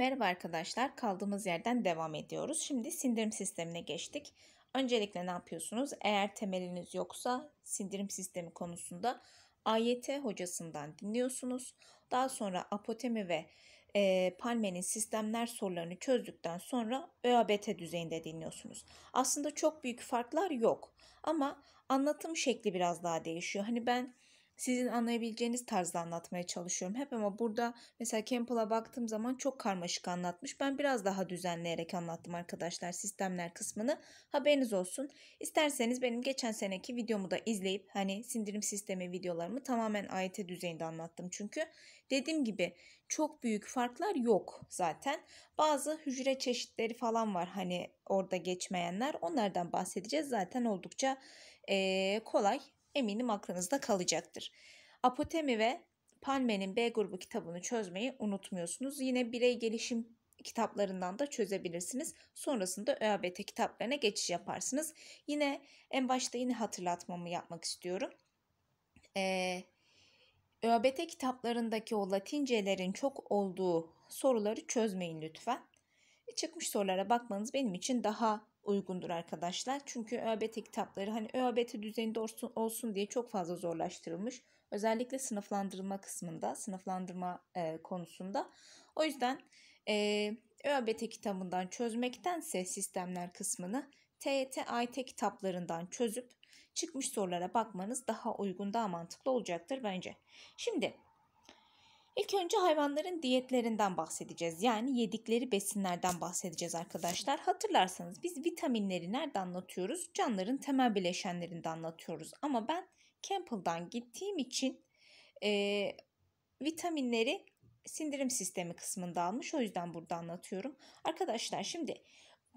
Merhaba arkadaşlar, kaldığımız yerden devam ediyoruz. Şimdi sindirim sistemine geçtik. Öncelikle ne yapıyorsunuz? Eğer temeliniz yoksa sindirim sistemi konusunda AYT hocasından dinliyorsunuz. Daha sonra apotemi ve e, Palme'nin sistemler sorularını çözdükten sonra ÖABT düzeyinde dinliyorsunuz. Aslında çok büyük farklar yok ama anlatım şekli biraz daha değişiyor. Hani ben sizin anlayabileceğiniz tarzda anlatmaya çalışıyorum hep ama burada mesela Campbell'a baktığım zaman çok karmaşık anlatmış. Ben biraz daha düzenleyerek anlattım arkadaşlar sistemler kısmını. Haberiniz olsun. İsterseniz benim geçen seneki videomu da izleyip hani sindirim sistemi videolarımı tamamen AYT düzeyinde anlattım. Çünkü dediğim gibi çok büyük farklar yok zaten. Bazı hücre çeşitleri falan var hani orada geçmeyenler. Onlardan bahsedeceğiz. Zaten oldukça kolay eminim aklınızda kalacaktır. Apotemi ve Palme'nin B grubu kitabını çözmeyi unutmuyorsunuz. Yine birey gelişim kitaplarından da çözebilirsiniz. Sonrasında ÖABT kitaplarına geçiş yaparsınız. Yine en başta yine hatırlatmamı yapmak istiyorum. Ee, ÖABT kitaplarındaki o latincelerin çok olduğu soruları çözmeyin lütfen. Çıkmış sorulara bakmanız benim için daha uygundur arkadaşlar. Çünkü ÖABT kitapları hani ÖABT düzeyinde olsun, olsun diye çok fazla zorlaştırılmış. Özellikle sınıflandırma kısmında, sınıflandırma e, konusunda. O yüzden e, ÖABT kitabından çözmektense sistemler kısmını TYT, AYT kitaplarından çözüp çıkmış sorulara bakmanız daha uygun, daha mantıklı olacaktır bence. Şimdi İlk önce hayvanların diyetlerinden bahsedeceğiz. Yani yedikleri besinlerden bahsedeceğiz arkadaşlar. Hatırlarsanız biz vitaminleri nerede anlatıyoruz? Canlıların temel bileşenlerinde anlatıyoruz. Ama ben Campbell'dan gittiğim için e, vitaminleri sindirim sistemi kısmında almış. O yüzden burada anlatıyorum. Arkadaşlar şimdi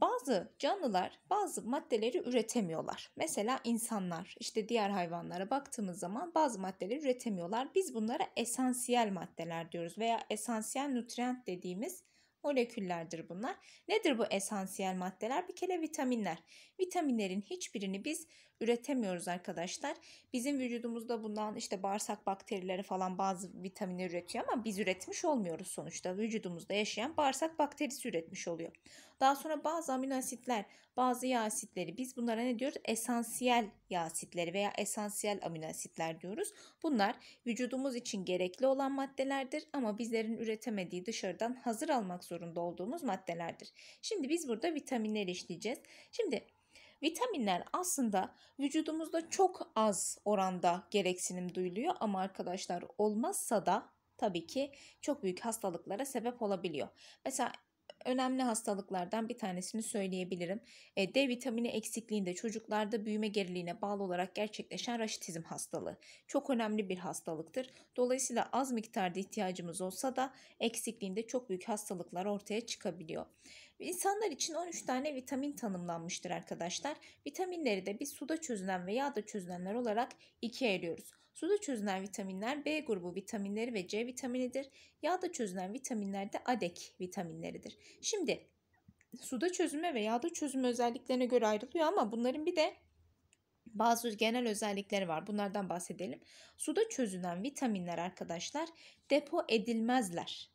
bazı canlılar bazı maddeleri üretemiyorlar. Mesela insanlar işte diğer hayvanlara baktığımız zaman bazı maddeleri üretemiyorlar. Biz bunlara esansiyel maddeler diyoruz veya esansiyel nutrient dediğimiz moleküllerdir bunlar. Nedir bu esansiyel maddeler? Bir kere vitaminler vitaminlerin hiçbirini biz üretemiyoruz arkadaşlar. Bizim vücudumuzda bundan işte bağırsak bakterileri falan bazı vitaminler üretiyor ama biz üretmiş olmuyoruz sonuçta. Vücudumuzda yaşayan bağırsak bakterisi üretmiş oluyor. Daha sonra bazı amino asitler, bazı yağ asitleri biz bunlara ne diyoruz? Esansiyel yağ asitleri veya esansiyel amino asitler diyoruz. Bunlar vücudumuz için gerekli olan maddelerdir ama bizlerin üretemediği dışarıdan hazır almak zorunda olduğumuz maddelerdir. Şimdi biz burada vitaminleri işleyeceğiz. Şimdi Vitaminler aslında vücudumuzda çok az oranda gereksinim duyuluyor ama arkadaşlar olmazsa da tabii ki çok büyük hastalıklara sebep olabiliyor. Mesela önemli hastalıklardan bir tanesini söyleyebilirim. E, D vitamini eksikliğinde çocuklarda büyüme geriliğine bağlı olarak gerçekleşen raşitizm hastalığı. Çok önemli bir hastalıktır. Dolayısıyla az miktarda ihtiyacımız olsa da eksikliğinde çok büyük hastalıklar ortaya çıkabiliyor. İnsanlar için 13 tane vitamin tanımlanmıştır arkadaşlar. Vitaminleri de biz suda çözünen ve yağda çözünenler olarak ikiye ayırıyoruz. Suda çözünen vitaminler B grubu vitaminleri ve C vitaminidir. Yağda çözünen vitaminler de ADEK vitaminleridir. Şimdi suda çözüme ve yağda çözüme özelliklerine göre ayrılıyor ama bunların bir de bazı genel özellikleri var. Bunlardan bahsedelim. Suda çözünen vitaminler arkadaşlar depo edilmezler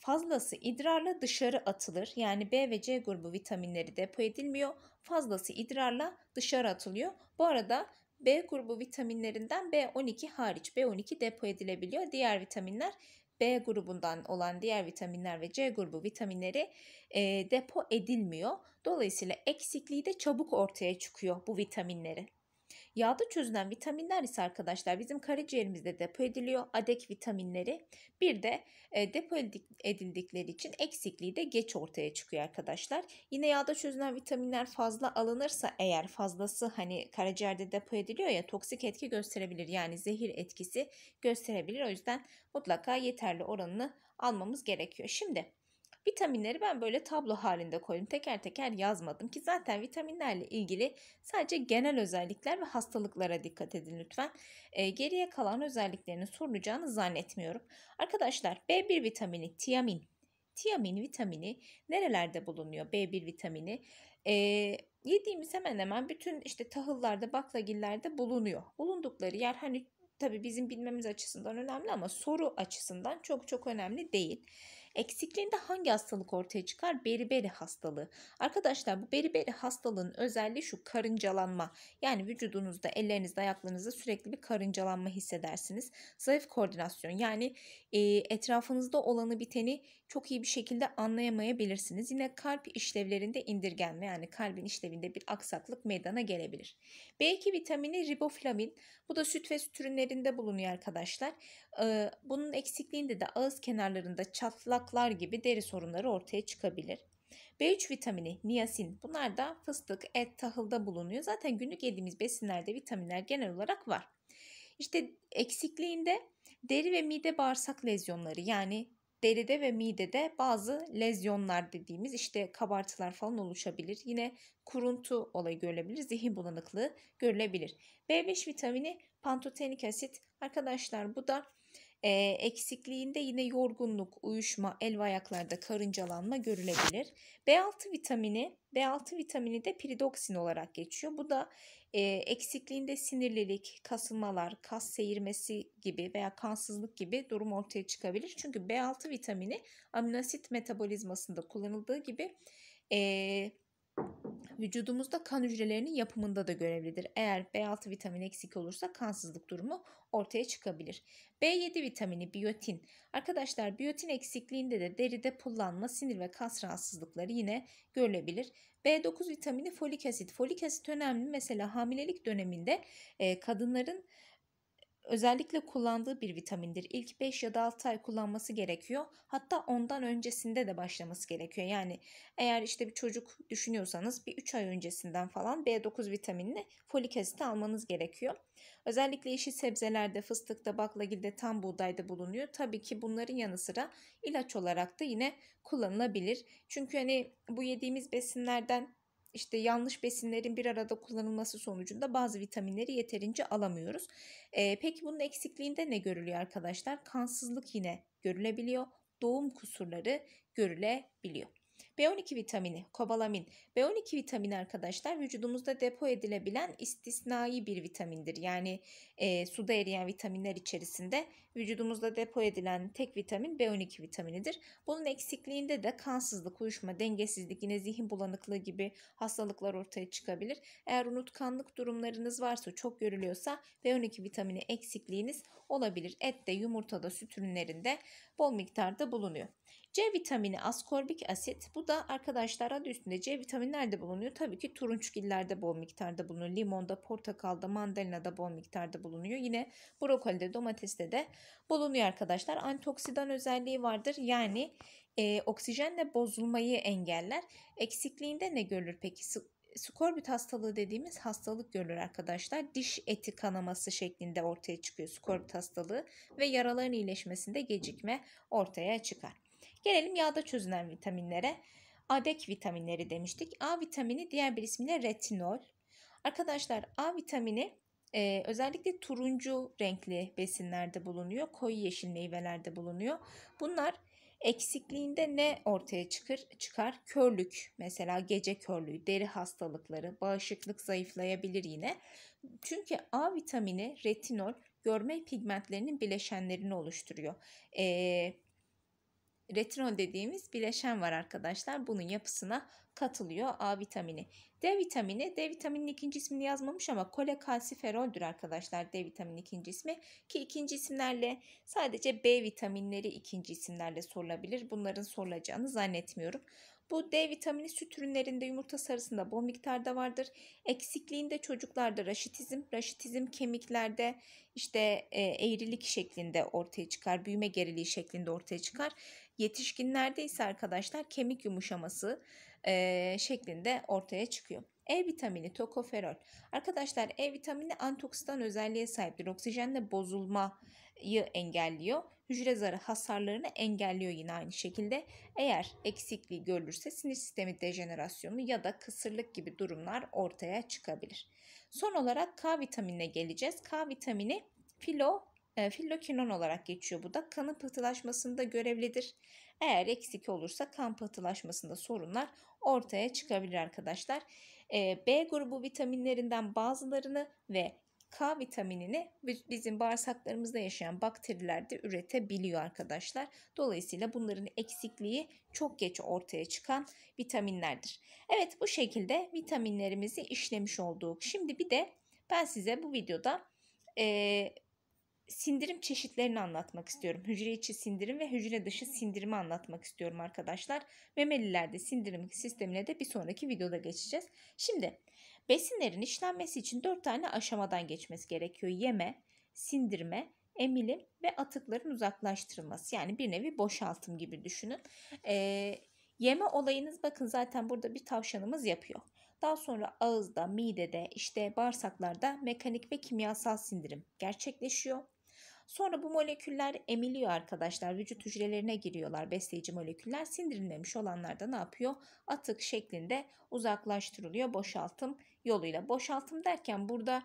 fazlası idrarla dışarı atılır. Yani B ve C grubu vitaminleri depo edilmiyor. Fazlası idrarla dışarı atılıyor. Bu arada B grubu vitaminlerinden B12 hariç B12 depo edilebiliyor. Diğer vitaminler B grubundan olan diğer vitaminler ve C grubu vitaminleri e, depo edilmiyor. Dolayısıyla eksikliği de çabuk ortaya çıkıyor bu vitaminlerin. Yağda çözünen vitaminler ise arkadaşlar bizim karaciğerimizde depo ediliyor. Adek vitaminleri bir de e, depo edildikleri için eksikliği de geç ortaya çıkıyor arkadaşlar. Yine yağda çözünen vitaminler fazla alınırsa eğer fazlası hani karaciğerde depo ediliyor ya toksik etki gösterebilir. Yani zehir etkisi gösterebilir. O yüzden mutlaka yeterli oranını almamız gerekiyor. Şimdi Vitaminleri ben böyle tablo halinde koydum. Teker teker yazmadım ki zaten vitaminlerle ilgili sadece genel özellikler ve hastalıklara dikkat edin lütfen. E, geriye kalan özelliklerini sorulacağını zannetmiyorum. Arkadaşlar B1 vitamini tiamin. Tiamin vitamini nerelerde bulunuyor B1 vitamini? Ee, yediğimiz hemen hemen bütün işte tahıllarda, baklagillerde bulunuyor. Bulundukları yer hani tabii bizim bilmemiz açısından önemli ama soru açısından çok çok önemli değil. Eksikliğinde hangi hastalık ortaya çıkar? Beriberi hastalığı. Arkadaşlar bu beriberi hastalığın özelliği şu karıncalanma. Yani vücudunuzda, ellerinizde, ayaklarınızda sürekli bir karıncalanma hissedersiniz. Zayıf koordinasyon yani e, etrafınızda olanı biteni çok iyi bir şekilde anlayamayabilirsiniz. Yine kalp işlevlerinde indirgenme yani kalbin işlevinde bir aksaklık meydana gelebilir. B2 vitamini riboflavin bu da süt ve süt ürünlerinde bulunuyor arkadaşlar. Ee, bunun eksikliğinde de ağız kenarlarında çatlaklar gibi deri sorunları ortaya çıkabilir. B3 vitamini, niyasin bunlar da fıstık, et, tahılda bulunuyor. Zaten günlük yediğimiz besinlerde vitaminler genel olarak var. İşte eksikliğinde deri ve mide bağırsak lezyonları yani deride ve midede bazı lezyonlar dediğimiz işte kabartılar falan oluşabilir. Yine kuruntu olayı görülebilir, zihin bulanıklığı görülebilir. B5 vitamini pantotenik asit. Arkadaşlar bu da e, eksikliğinde yine yorgunluk, uyuşma, el ve ayaklarda karıncalanma görülebilir. B6 vitamini, B6 vitamini de piridoksin olarak geçiyor. Bu da e, eksikliğinde sinirlilik, kasılmalar, kas seyirmesi gibi veya kansızlık gibi durum ortaya çıkabilir. Çünkü B6 vitamini aminosit metabolizmasında kullanıldığı gibi e, Vücudumuzda kan hücrelerinin yapımında da görevlidir. Eğer B6 vitamin eksik olursa kansızlık durumu ortaya çıkabilir. B7 vitamini biyotin. Arkadaşlar biyotin eksikliğinde de deride pullanma, sinir ve kas rahatsızlıkları yine görülebilir. B9 vitamini folik asit. Folik asit önemli. Mesela hamilelik döneminde e, kadınların özellikle kullandığı bir vitamindir. İlk 5 ya da 6 ay kullanması gerekiyor. Hatta ondan öncesinde de başlaması gerekiyor. Yani eğer işte bir çocuk düşünüyorsanız bir 3 ay öncesinden falan B9 vitaminini folik asit almanız gerekiyor. Özellikle yeşil sebzelerde, fıstıkta, baklagilde, tam buğdayda bulunuyor. Tabii ki bunların yanı sıra ilaç olarak da yine kullanılabilir. Çünkü hani bu yediğimiz besinlerden işte yanlış besinlerin bir arada kullanılması sonucunda bazı vitaminleri yeterince alamıyoruz. E, peki bunun eksikliğinde ne görülüyor arkadaşlar? Kansızlık yine görülebiliyor. Doğum kusurları görülebiliyor. B12 vitamini, kobalamin. B12 vitamini arkadaşlar vücudumuzda depo edilebilen istisnai bir vitamindir. Yani e, suda eriyen vitaminler içerisinde vücudumuzda depo edilen tek vitamin B12 vitaminidir. Bunun eksikliğinde de kansızlık, uyuşma, dengesizlik, yine zihin bulanıklığı gibi hastalıklar ortaya çıkabilir. Eğer unutkanlık durumlarınız varsa, çok görülüyorsa B12 vitamini eksikliğiniz olabilir. Ette, yumurtada, süt ürünlerinde bol miktarda bulunuyor. C vitamini askorbik asit. Bu da arkadaşlar adı üstünde C vitamini nerede bulunuyor? Tabii ki turunçgillerde bol miktarda bulunuyor. Limonda, portakalda, mandalinada bol miktarda bulunuyor. Yine brokolide, domateste de bulunuyor arkadaşlar. Antioksidan özelliği vardır. Yani e, oksijenle bozulmayı engeller. Eksikliğinde ne görülür peki? skorbut hastalığı dediğimiz hastalık görülür arkadaşlar. Diş eti kanaması şeklinde ortaya çıkıyor skorbut hastalığı ve yaraların iyileşmesinde gecikme ortaya çıkar. Gelelim yağda çözünen vitaminlere. Adek vitaminleri demiştik. A vitamini diğer bir ismiyle retinol. Arkadaşlar A vitamini e, özellikle turuncu renkli besinlerde bulunuyor. Koyu yeşil meyvelerde bulunuyor. Bunlar eksikliğinde ne ortaya çıkır? Çıkar körlük mesela gece körlüğü, deri hastalıkları, bağışıklık zayıflayabilir yine. Çünkü A vitamini retinol görme pigmentlerinin bileşenlerini oluşturuyor. Ee, retinol dediğimiz bileşen var arkadaşlar. Bunun yapısına katılıyor A vitamini. D vitamini, D vitaminin ikinci ismini yazmamış ama kolekalsiferoldür arkadaşlar D vitaminin ikinci ismi. Ki ikinci isimlerle sadece B vitaminleri ikinci isimlerle sorulabilir. Bunların sorulacağını zannetmiyorum. Bu D vitamini süt ürünlerinde yumurta sarısında bol miktarda vardır. Eksikliğinde çocuklarda raşitizm, raşitizm kemiklerde işte e, eğrilik şeklinde ortaya çıkar, büyüme geriliği şeklinde ortaya çıkar. Yetişkinlerde ise arkadaşlar kemik yumuşaması e, şeklinde ortaya çıkıyor. E vitamini tokoferol. Arkadaşlar E vitamini antoksidan özelliğe sahiptir. Oksijenle bozulmayı engelliyor. Hücre zarı hasarlarını engelliyor yine aynı şekilde. Eğer eksikliği görülürse sinir sistemi dejenerasyonu ya da kısırlık gibi durumlar ortaya çıkabilir. Son olarak K vitaminine geleceğiz. K vitamini filo e, fillokinon olarak geçiyor bu da. Kanın pıhtılaşmasında görevlidir. Eğer eksik olursa kan pıhtılaşmasında sorunlar ortaya çıkabilir arkadaşlar. E, B grubu vitaminlerinden bazılarını ve K vitaminini bizim bağırsaklarımızda yaşayan bakteriler de üretebiliyor arkadaşlar. Dolayısıyla bunların eksikliği çok geç ortaya çıkan vitaminlerdir. Evet bu şekilde vitaminlerimizi işlemiş olduk. Şimdi bir de ben size bu videoda e, sindirim çeşitlerini anlatmak istiyorum. Hücre içi sindirim ve hücre dışı sindirimi anlatmak istiyorum arkadaşlar. Memelilerde sindirim sistemine de bir sonraki videoda geçeceğiz. Şimdi besinlerin işlenmesi için 4 tane aşamadan geçmesi gerekiyor. Yeme, sindirme, emilim ve atıkların uzaklaştırılması. Yani bir nevi boşaltım gibi düşünün. Ee, yeme olayınız bakın zaten burada bir tavşanımız yapıyor. Daha sonra ağızda, midede, işte bağırsaklarda mekanik ve kimyasal sindirim gerçekleşiyor. Sonra bu moleküller emiliyor arkadaşlar. Vücut hücrelerine giriyorlar besleyici moleküller. Sindirilmemiş olanlar da ne yapıyor? Atık şeklinde uzaklaştırılıyor boşaltım yoluyla. Boşaltım derken burada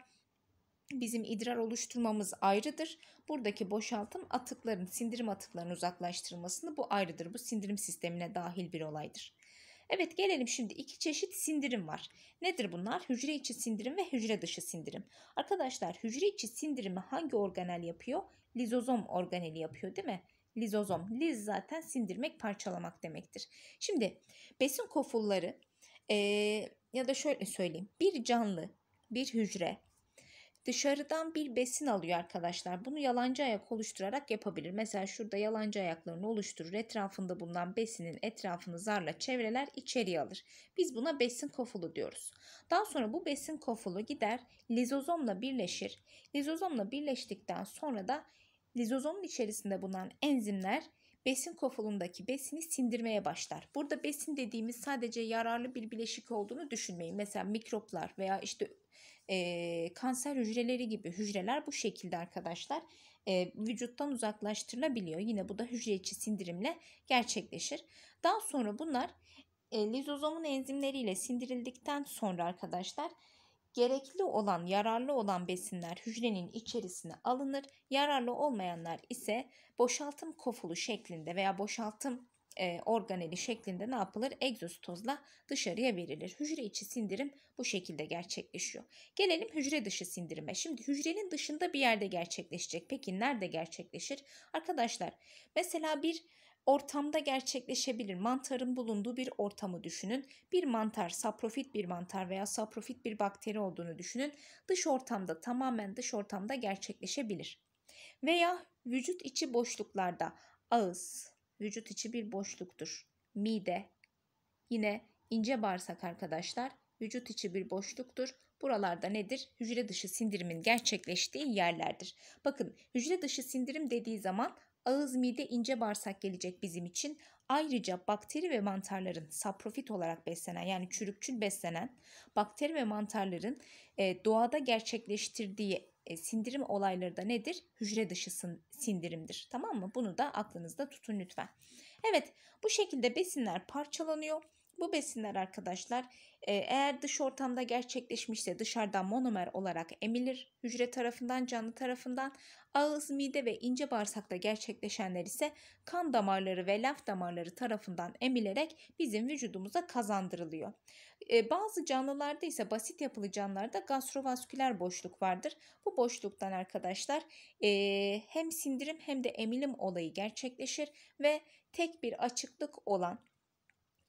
bizim idrar oluşturmamız ayrıdır. Buradaki boşaltım atıkların, sindirim atıklarının uzaklaştırılmasını bu ayrıdır. Bu sindirim sistemine dahil bir olaydır. Evet gelelim şimdi iki çeşit sindirim var. Nedir bunlar? Hücre içi sindirim ve hücre dışı sindirim. Arkadaşlar hücre içi sindirimi hangi organel yapıyor? Lizozom organeli yapıyor değil mi? Lizozom. Liz zaten sindirmek parçalamak demektir. Şimdi besin kofulları ee, ya da şöyle söyleyeyim. Bir canlı, bir hücre dışarıdan bir besin alıyor arkadaşlar. Bunu yalancı ayak oluşturarak yapabilir. Mesela şurada yalancı ayaklarını oluşturur. Etrafında bulunan besinin etrafını zarla çevreler içeriye alır. Biz buna besin kofulu diyoruz. Daha sonra bu besin kofulu gider lizozomla birleşir. Lizozomla birleştikten sonra da lizozomun içerisinde bulunan enzimler besin kofulundaki besini sindirmeye başlar. Burada besin dediğimiz sadece yararlı bir bileşik olduğunu düşünmeyin. Mesela mikroplar veya işte e, kanser hücreleri gibi hücreler bu şekilde arkadaşlar e, vücuttan uzaklaştırılabiliyor. Yine bu da hücre içi sindirimle gerçekleşir. Daha sonra bunlar e, lizozomun enzimleriyle sindirildikten sonra arkadaşlar gerekli olan, yararlı olan besinler hücrenin içerisine alınır. Yararlı olmayanlar ise boşaltım kofulu şeklinde veya boşaltım e, organeli şeklinde ne yapılır? Egzostozla dışarıya verilir. Hücre içi sindirim bu şekilde gerçekleşiyor. Gelelim hücre dışı sindirime. Şimdi hücrenin dışında bir yerde gerçekleşecek. Peki nerede gerçekleşir? Arkadaşlar mesela bir ortamda gerçekleşebilir. Mantarın bulunduğu bir ortamı düşünün. Bir mantar, saprofit bir mantar veya saprofit bir bakteri olduğunu düşünün. Dış ortamda, tamamen dış ortamda gerçekleşebilir. Veya vücut içi boşluklarda ağız, vücut içi bir boşluktur. Mide yine ince bağırsak arkadaşlar vücut içi bir boşluktur. Buralarda nedir? Hücre dışı sindirimin gerçekleştiği yerlerdir. Bakın hücre dışı sindirim dediği zaman ağız, mide, ince bağırsak gelecek bizim için. Ayrıca bakteri ve mantarların saprofit olarak beslenen yani çürükçül beslenen bakteri ve mantarların e, doğada gerçekleştirdiği e, sindirim olayları da nedir? Hücre dışı sindirimdir. Tamam mı? Bunu da aklınızda tutun lütfen. Evet bu şekilde besinler parçalanıyor bu besinler arkadaşlar e, eğer dış ortamda gerçekleşmişse dışarıdan monomer olarak emilir hücre tarafından canlı tarafından ağız, mide ve ince bağırsakta gerçekleşenler ise kan damarları ve laf damarları tarafından emilerek bizim vücudumuza kazandırılıyor. E, bazı canlılarda ise basit yapılı canlılarda gastrovasküler boşluk vardır. Bu boşluktan arkadaşlar e, hem sindirim hem de emilim olayı gerçekleşir ve tek bir açıklık olan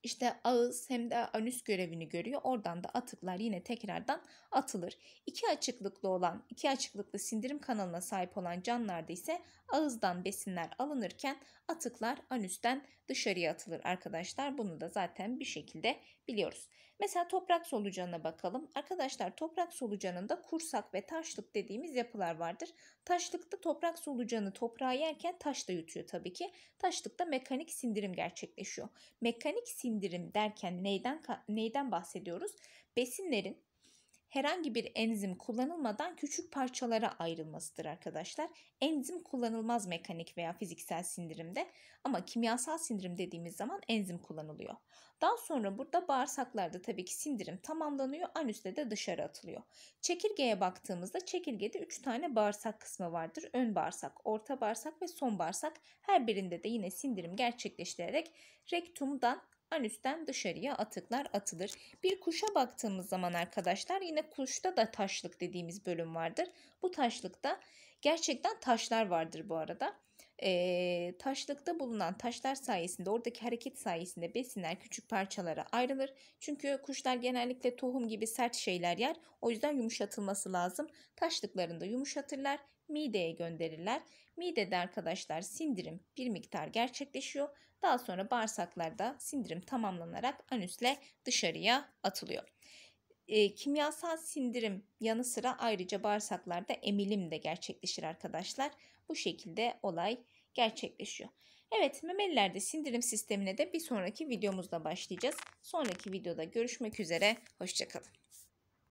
işte ağız hem de anüs görevini görüyor. Oradan da atıklar yine tekrardan atılır. İki açıklıklı olan, iki açıklıklı sindirim kanalına sahip olan canlılarda ise ağızdan besinler alınırken atıklar anüsten dışarıya atılır arkadaşlar. Bunu da zaten bir şekilde biliyoruz. Mesela toprak solucanına bakalım. Arkadaşlar toprak solucanında kursak ve taşlık dediğimiz yapılar vardır. Taşlıkta toprak solucanı toprağı yerken taş da yutuyor tabii ki. Taşlıkta mekanik sindirim gerçekleşiyor. Mekanik sindirim derken neyden neyden bahsediyoruz? Besinlerin herhangi bir enzim kullanılmadan küçük parçalara ayrılmasıdır arkadaşlar. Enzim kullanılmaz mekanik veya fiziksel sindirimde ama kimyasal sindirim dediğimiz zaman enzim kullanılıyor. Daha sonra burada bağırsaklarda tabii ki sindirim tamamlanıyor, anüste de dışarı atılıyor. Çekirgeye baktığımızda çekirgede 3 tane bağırsak kısmı vardır. Ön bağırsak, orta bağırsak ve son bağırsak. Her birinde de yine sindirim gerçekleştirerek rektumdan en üstten dışarıya atıklar atılır. Bir kuşa baktığımız zaman arkadaşlar yine kuşta da taşlık dediğimiz bölüm vardır. Bu taşlıkta gerçekten taşlar vardır bu arada. E, taşlıkta bulunan taşlar sayesinde oradaki hareket sayesinde besinler küçük parçalara ayrılır. Çünkü kuşlar genellikle tohum gibi sert şeyler yer. O yüzden yumuşatılması lazım. Taşlıklarında yumuşatırlar mideye gönderirler. Midede arkadaşlar sindirim bir miktar gerçekleşiyor daha sonra bağırsaklarda sindirim tamamlanarak anüsle dışarıya atılıyor. E, kimyasal sindirim yanı sıra ayrıca bağırsaklarda emilim de gerçekleşir arkadaşlar. Bu şekilde olay gerçekleşiyor. Evet memelilerde sindirim sistemine de bir sonraki videomuzda başlayacağız. Sonraki videoda görüşmek üzere. Hoşçakalın.